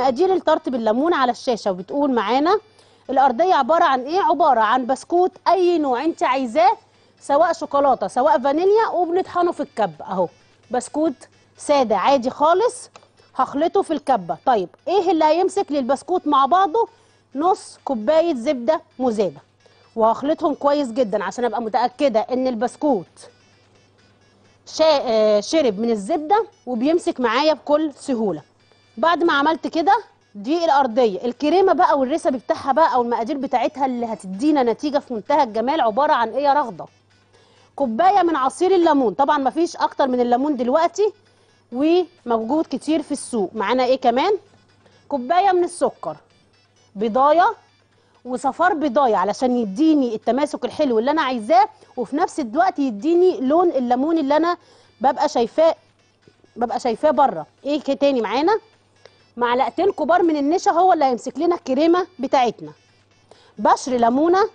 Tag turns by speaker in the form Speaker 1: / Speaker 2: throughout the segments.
Speaker 1: مقادير الطرط بالليمون على الشاشه وبتقول معانا الارضيه عباره عن ايه عباره عن بسكوت اي نوع انت عايزاه سواء شوكولاته سواء فانيليا وبنطحنه في الكب اهو بسكوت ساده عادي خالص هخلطه في الكبه طيب ايه اللي هيمسك للبسكوت مع بعضه نص كوبايه زبده مذابه وهخلطهم كويس جدا عشان ابقى متاكده ان البسكوت آه، شرب من الزبده وبيمسك معايا بكل سهوله بعد ما عملت كده دي الارضيه الكريمه بقى والرسب بتاعها بقى او المقادير بتاعتها اللي هتدينا نتيجه في منتهى الجمال عباره عن ايه يا رغده كوبايه من عصير الليمون طبعا مفيش اكتر من الليمون دلوقتي وموجود كتير في السوق معانا ايه كمان كوبايه من السكر بضايه وصفار بضايه علشان يديني التماسك الحلو اللي انا عايزاه وفي نفس الوقت يديني لون الليمون اللي انا ببقى شايفاه ببقى شايفاه بره ايه تاني معانا معلقتين كبار من النشا هو اللي هيمسك لنا الكريمه بتاعتنا بشر ليمونه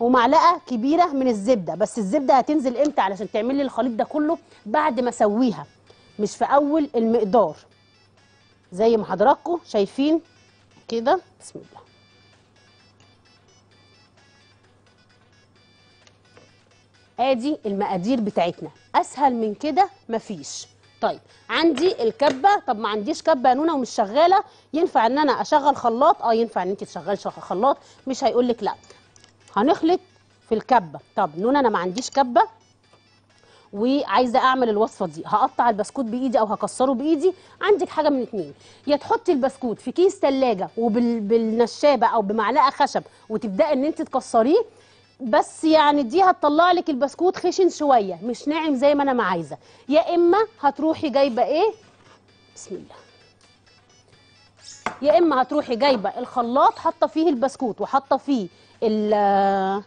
Speaker 1: ومعلقه كبيره من الزبده بس الزبده هتنزل امتى علشان تعمل لي الخليط ده كله بعد ما اسويها مش في اول المقدار زي ما حضراتكم شايفين كده بسم الله ادي المقادير بتاعتنا اسهل من كده مفيش طيب عندي الكبه طب ما عنديش كبه يا نونه ومش شغاله ينفع ان انا اشغل خلاط اه ينفع ان انت تشغلي خلاط مش هيقول لك لا هنخلط في الكبه طب نونه انا ما عنديش كبه وعايزه اعمل الوصفه دي هقطع البسكوت بايدي او هكسره بايدي عندك حاجه من اتنين يا تحطي البسكوت في كيس ثلاجه وبالنشابه او بمعلقه خشب وتبداي ان انت تكسريه بس يعني دي هتطلع لك البسكوت خشن شويه مش ناعم زي ما انا ما عايزه يا اما هتروحي جايبه ايه بسم الله يا اما هتروحي جايبه الخلاط حاطه فيه البسكوت وحاطه فيه آه،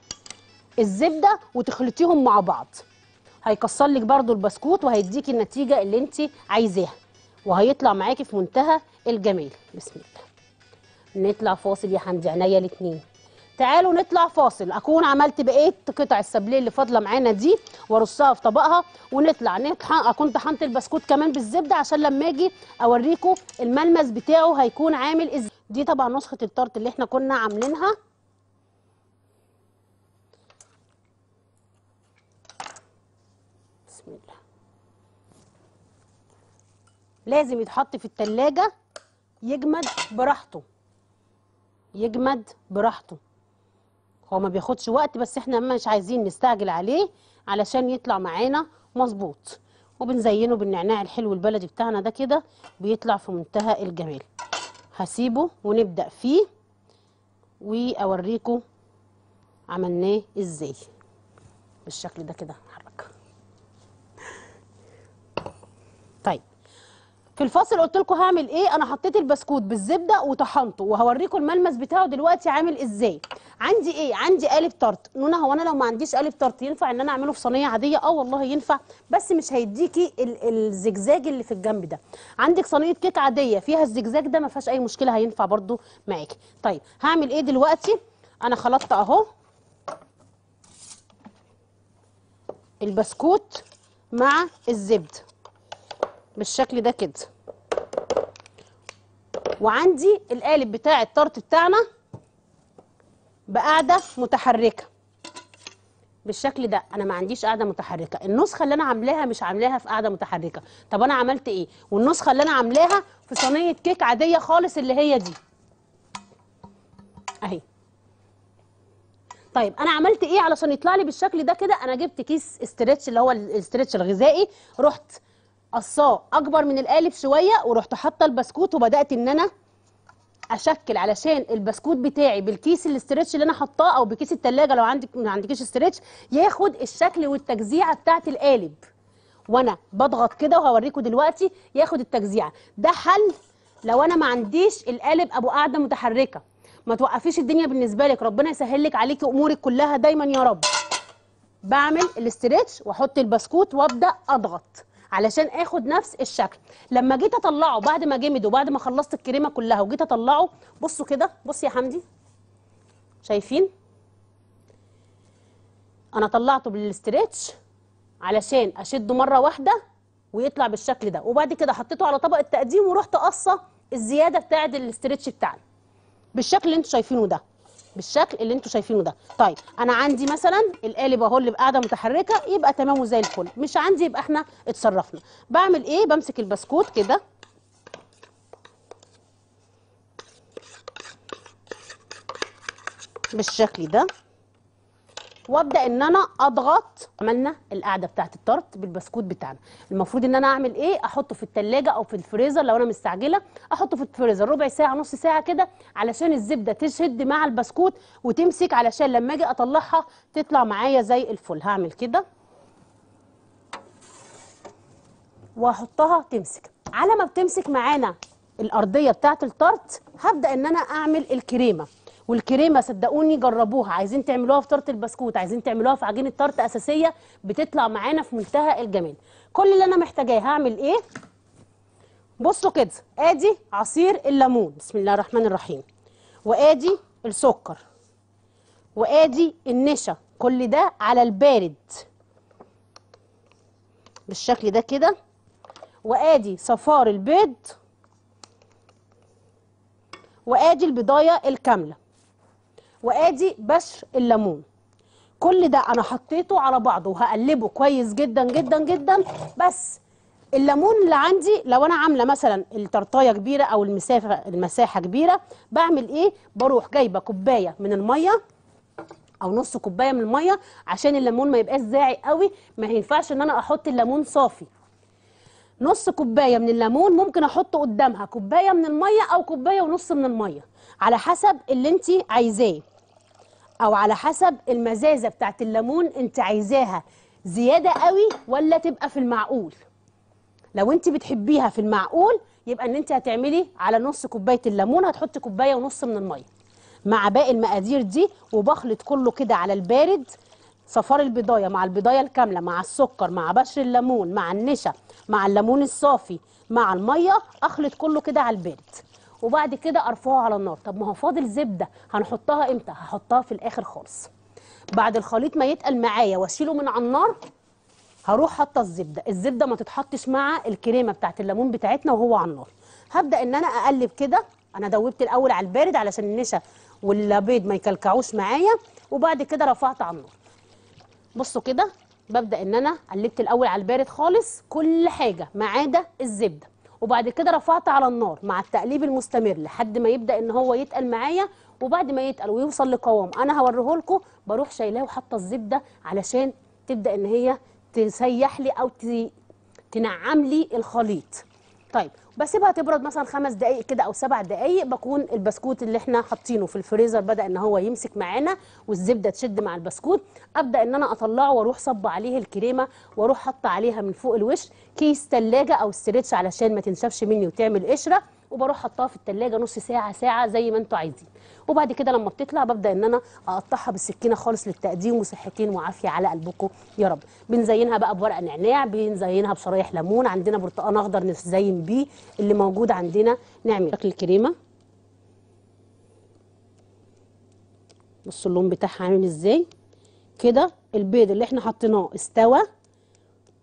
Speaker 1: الزبده وتخلطيهم مع بعض هيكسر لك برده البسكوت وهيديكي النتيجه اللي انت عايزاها وهيطلع معاكي في منتهى الجمال بسم الله نطلع فاصل يا حمدي عينيا الاثنين تعالوا نطلع فاصل اكون عملت بقيه قطع السبليه اللي فاضله معانا دي وارصها في طبقها ونطلع نطحن اكون طحنت البسكوت كمان بالزبده عشان لما اجي اوريكم الملمس بتاعه هيكون عامل ازاي دي طبعا نسخه الطرط اللي احنا كنا عاملينها بسم الله لازم يتحط في التلاجه يجمد براحته يجمد براحته هو ما بياخدش وقت بس احنا مش عايزين نستعجل عليه علشان يطلع معانا مظبوط وبنزينه بالنعناع الحلو البلدي بتاعنا ده كده بيطلع في منتهى الجمال هسيبه ونبدأ فيه وأوريكم عملناه ازاي بالشكل ده كده في الفاصل قلت لكم هعمل ايه انا حطيت البسكوت بالزبده وطحنته وهوريكم الملمس بتاعه دلوقتي عامل ازاي عندي ايه عندي قالب طرط نونا هو انا لو ما عنديش قالب طرط ينفع ان انا اعمله في صينيه عاديه اه والله ينفع بس مش هيديكي الزجزاج اللي في الجنب ده عندك صينيه كيك عاديه فيها الزجزاج ده ما فيهاش اي مشكله هينفع برده معاكي طيب هعمل ايه دلوقتي انا خلطت اهو البسكوت مع الزبده بالشكل ده كده وعندي القالب بتاع الطرط بتاعنا بقاعده متحركه بالشكل ده انا ما عنديش قاعده متحركه النسخه اللي انا عاملاها مش عاملاها في قاعده متحركه طب انا عملت ايه والنسخه اللي انا عاملاها في صينيه كيك عاديه خالص اللي هي دي اهي طيب انا عملت ايه علشان يطلع لي بالشكل ده كده انا جبت كيس استرتش اللي هو الاسترتش الغذائي رحت قصاه اكبر من القالب شويه ورحت حاطه البسكوت وبدات ان انا اشكل علشان البسكوت بتاعي بالكيس الاسترتش اللي انا حطاه او بكيس التلاجة لو عندك ما عندكيش استرتش ياخد الشكل والتجزيعه بتاعه القالب وانا بضغط كده وهوريكم دلوقتي ياخد التجزيعه ده حل لو انا ما عنديش القالب ابو قاعده متحركه ما توقفيش الدنيا بالنسبه لك ربنا يسهل لك عليكي امورك كلها دايما يا رب بعمل الاسترتش واحط البسكوت وابدا اضغط علشان اخد نفس الشكل لما جيت اطلعه بعد ما جمد وبعد ما خلصت الكريمه كلها وجيت اطلعه بصوا كده بص يا حمدي شايفين انا طلعته بالاسترتش علشان اشده مره واحده ويطلع بالشكل ده وبعد كده حطيته على طبق التقديم ورحت قصه الزياده بتاعه الاسترتش بتاعنا بالشكل اللي انتوا شايفينه ده بالشكل اللي انتوا شايفينه ده طيب انا عندي مثلا القالب اهو اللي قاعده متحركه يبقى تمام وزي الفل مش عندي يبقى احنا اتصرفنا بعمل ايه بمسك البسكوت كده بالشكل ده وابدا ان انا اضغط عملنا القعده بتاعه التارت بالبسكوت بتاعنا المفروض ان انا اعمل ايه احطه في الثلاجه او في الفريزر لو انا مستعجله احطه في الفريزر ربع ساعه نص ساعه كده علشان الزبده تشد مع البسكوت وتمسك علشان لما اجي اطلعها تطلع معايا زي الفل هعمل كده واحطها تمسك على ما بتمسك معانا الارضيه بتاعه التارت هبدا ان انا اعمل الكريمه والكريمه صدقوني جربوها عايزين تعملوها في طرط البسكوت عايزين تعملوها في عجينه طرط اساسيه بتطلع معانا في منتهى الجمال كل اللي انا محتاجاه هعمل ايه بصوا كده ادي عصير الليمون بسم الله الرحمن الرحيم وادي السكر وادي النشا كل ده على البارد بالشكل ده كده وادي صفار البيض وادي البضايه الكامله وادي بشر الليمون كل ده انا حطيته على بعضه وهقلبه كويس جدا جدا جدا بس الليمون اللي عندي لو انا عامله مثلا الترطايه كبيره او المسافه المساحه كبيره بعمل ايه بروح جايبه كوبايه من الميه او نص كوبايه من الميه عشان الليمون ما يبقاش زاعي قوي ما ينفعش ان انا احط الليمون صافي نص كوبايه من الليمون ممكن احط قدامها كوبايه من الميه او كوبايه ونص من الميه على حسب اللي انت عايزاه او على حسب المزازه بتاعت الليمون انت عايزاها زياده قوي ولا تبقى في المعقول لو انت بتحبيها في المعقول يبقى ان انت هتعملي على نص كوبايه الليمون هتحطي كوبايه ونص من الميه مع باقي المقادير دي وبخلط كله كده على البارد صفار البضايه مع البضايه الكامله مع السكر مع بشر الليمون مع النشا مع الليمون الصافي مع الميه اخلط كله كده على البارد وبعد كده ارفعه على النار طب ما هو فاضل زبده هنحطها امتى هحطها في الاخر خالص بعد الخليط ما يتقل معايا واشيله من على النار هروح حاطه الزبده الزبده ما تتحطش مع الكريمه بتاعت الليمون بتاعتنا وهو على النار هبدا ان انا اقلب كده انا دوبت الاول على البارد علشان النشا والبيض ما يكلكعوش معايا وبعد كده رفعت على النار بصوا كده ببدا ان انا قلبت الاول على البارد خالص كل حاجه ما عدا الزبده وبعد كده رفعت على النار مع التقليب المستمر لحد ما يبدا ان هو يتقل معايا وبعد ما يتقل ويوصل لقوام انا هوريه لكم بروح شايلاه وحاطه الزبده علشان تبدا ان هي تسيح لي او تنعم لي الخليط طيب بسيبها تبرد مثلا خمس دقائق كده او سبع دقائق بكون البسكوت اللي احنا حاطينه في الفريزر بدا ان هو يمسك معانا والزبده تشد مع البسكوت ابدا ان انا اطلعه واروح صب عليه الكريمه واروح حاطه عليها من فوق الوش كيس ثلاجه او استرتش علشان ما تنشفش مني وتعمل قشره وبروح حطها في الثلاجه نص ساعه ساعه زي ما انتوا عايزين وبعد كده لما بتطلع ببدا ان انا اقطعها بالسكينه خالص للتقديم وصحتين وعافيه على قلبكم يا رب بنزينها بقى بورق نعناع بنزينها بشرايح ليمون عندنا برتقان اخضر نزين بيه اللي موجود عندنا نعمل شكل الكريمه بصوا اللون بتاعها عامل ازاي كده البيض اللي احنا حطيناه استوى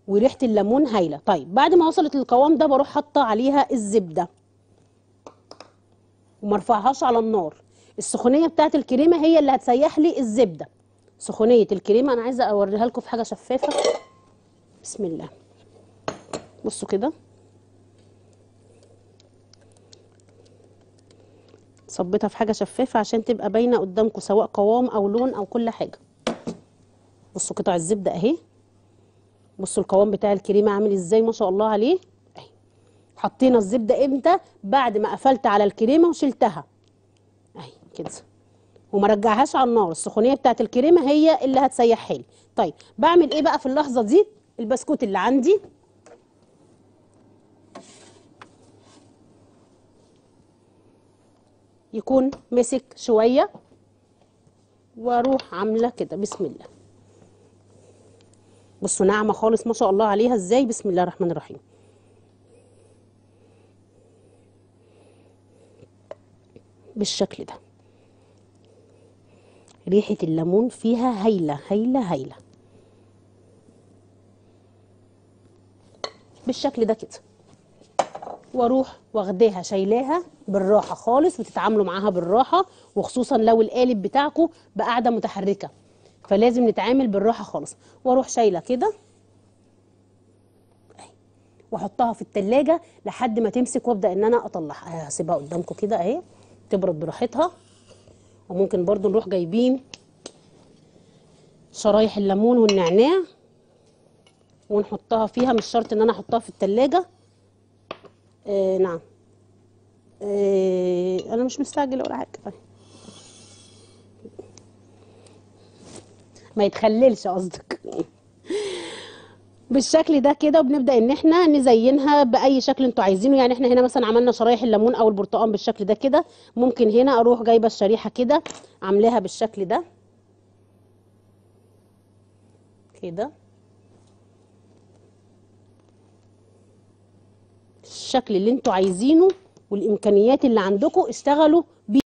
Speaker 1: وريحه الليمون هايله طيب بعد ما وصلت للقوام ده بروح حاطه عليها الزبده وما ارفعهاش على النار السخونيه بتاعت الكريمه هي اللي هتسيح لي الزبده سخونيه الكريمه انا عايزه اوريها لكم في حاجه شفافه بسم الله بصوا كده صبتها في حاجه شفافه عشان تبقى باينه قدامكم سواء قوام او لون او كل حاجه بصوا قطع الزبده اهي بصوا القوام بتاع الكريمه عامل ازاي ما شاء الله عليه حطينا الزبده امتى بعد ما قفلت على الكريمه وشلتها اهي كده وما رجعهاش على النار السخونيه بتاعت الكريمه هي اللي هتسيحها لي طيب بعمل ايه بقى في اللحظه دي البسكوت اللي عندي يكون مسك شويه واروح عامله كده بسم الله بصوا ناعمه خالص ما شاء الله عليها ازاي بسم الله الرحمن الرحيم بالشكل ده ريحه الليمون فيها هايله هايله هايله بالشكل ده كده واروح واخداها شايلاها بالراحه خالص وتتعاملوا معاها بالراحه وخصوصا لو القالب بتاعكم بقاعده متحركه فلازم نتعامل بالراحه خالص واروح شايله كده واحطها في التلاجة لحد ما تمسك وابدا ان انا اطلعها هسيبها قدامكم كده اهي تبرد براحتها وممكن برضو نروح جايبين شرايح الليمون والنعناع ونحطها فيها مش شرط ان انا احطها في التلاجة آه نعم آه انا مش مستعجله ولا حاجه ما يتخللش قصدك بالشكل ده كده وبنبدا ان احنا نزينها باي شكل انتوا عايزينه يعني احنا هنا مثلا عملنا شرايح الليمون او البرتقال بالشكل ده كده ممكن هنا اروح جايبه الشريحه كده عاملاها بالشكل ده كده الشكل اللي انتوا عايزينه والامكانيات اللي عندكم اشتغلوا بيه